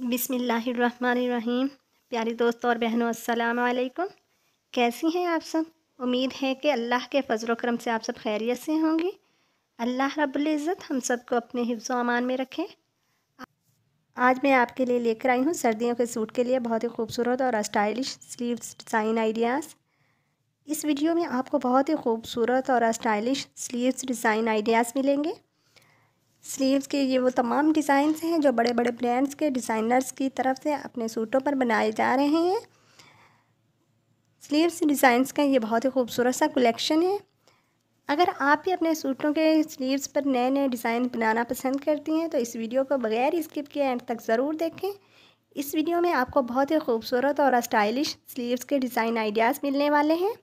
बिसमीम प्यारी दोस्तों और बहनों अस्सलाम वालेकुम कैसी हैं आप सब उम्मीद है कि अल्लाह के फजल करम से आप सब खैरियत से होंगी अल्लाह इज़्ज़त हम सबको अपने हिफ्ज़ अमान में रखें आज मैं आपके लिए लेकर आई हूँ सर्दियों के सूट के लिए बहुत ही खूबसूरत और स्टाइलिश स्लीव डिज़ाइन आइडियाज़ इस वीडियो में आपको बहुत ही खूबसूरत और स्टाइलिश स्लीव्स डिज़ाइन आइडियाज़ मिलेंगे स्लीव्स के ये वो तमाम डिज़ाइंस हैं जो बड़े बड़े ब्रांड्स के डिज़ाइनर्स की तरफ से अपने सूटों पर बनाए जा रहे हैं स्लीव्स डिज़ाइंस का ये बहुत ही खूबसूरत सा कलेक्शन है अगर आप भी अपने सूटों के स्लीव्स पर नए नए डिज़ाइन बनाना पसंद करती हैं तो इस वीडियो को बगैर स्किप किए एंड तक ज़रूर देखें इस वीडियो में आपको बहुत ही खूबसूरत और स्टाइलिश स्लीव्स के डिज़ाइन आइडियाज़ मिलने वाले हैं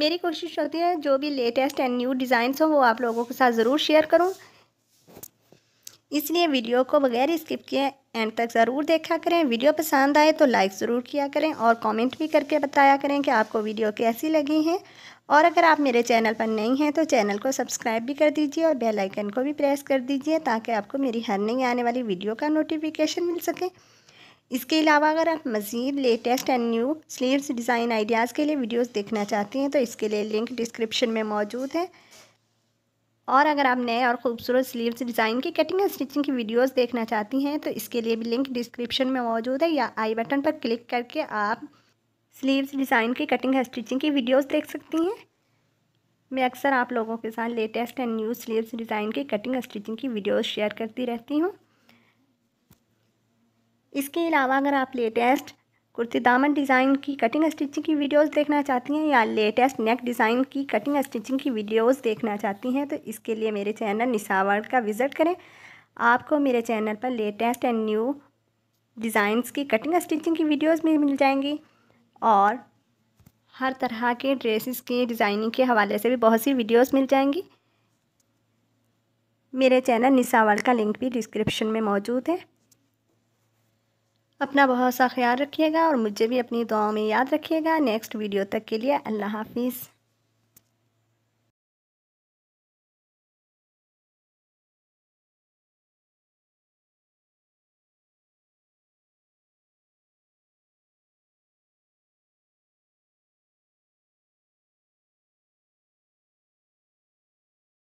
मेरी कोशिश होती है जो भी लेटेस्ट एंड न्यू डिज़ाइंस हो वो आप लोगों के साथ ज़रूर शेयर करूँ इसलिए वीडियो को बगैर स्किप किए एंड तक ज़रूर देखा करें वीडियो पसंद आए तो लाइक ज़रूर किया करें और कमेंट भी करके बताया करें कि आपको वीडियो कैसी लगी है और अगर आप मेरे चैनल पर नहीं हैं तो चैनल को सब्सक्राइब भी कर दीजिए और बेल आइकन को भी प्रेस कर दीजिए ताकि आपको मेरी हर नई आने वाली वीडियो का नोटिफिकेशन मिल सके इसके अलावा अगर आप मज़ीद latest and new sleeves design ideas के लिए वीडियोस देखना चाहती हैं तो इसके लिए लिंक डिस्क्रिप्शन में मौजूद है और अगर आप नए और ख़ूबसूरत स्लीव्स डिज़ाइन की कटिंग और स्टिचिंग की वीडियोस देखना चाहती हैं तो इसके लिए भी लिंक डिस्क्रिप्शन में मौजूद है या आई बटन पर क्लिक करके आप स्लीव्स डिज़ाइन की कटिंग और स्टिचिंग की वीडियोज़ देख सकती हैं मैं अक्सर आप लोगों के साथ latest and new sleeves design की कटिंग और स्टिचिंग की वीडियोज़ शेयर करती रहती हूँ इसके अलावा अगर आप लेटेस्ट कुर्ती दामन डिज़ाइन की कटिंग स्टिचिंग की वीडियोस देखना चाहती हैं या लेटेस्ट नेक डिज़ाइन की कटिंग स्टिचिंग की वीडियोस देखना चाहती हैं तो इसके लिए मेरे चैनल निशावर्ड का विज़िट करें आपको मेरे चैनल पर लेटेस्ट एंड न्यू डिज़ाइंस की कटिंग स्टिचिंग की वीडियोस भी मिल जाएंगी और हर तरह के ड्रेसिस की डिज़ाइनिंग के हवाले से भी बहुत सी वीडियोज़ मिल जाएंगी मेरे चैनल निशावर्ड का लिंक भी डिस्क्रिप्शन में मौजूद है अपना बहुत सा ख्याल रखिएगा और मुझे भी अपनी दुआओं में याद रखिएगा नेक्स्ट वीडियो तक के लिए अल्लाह हाफिज़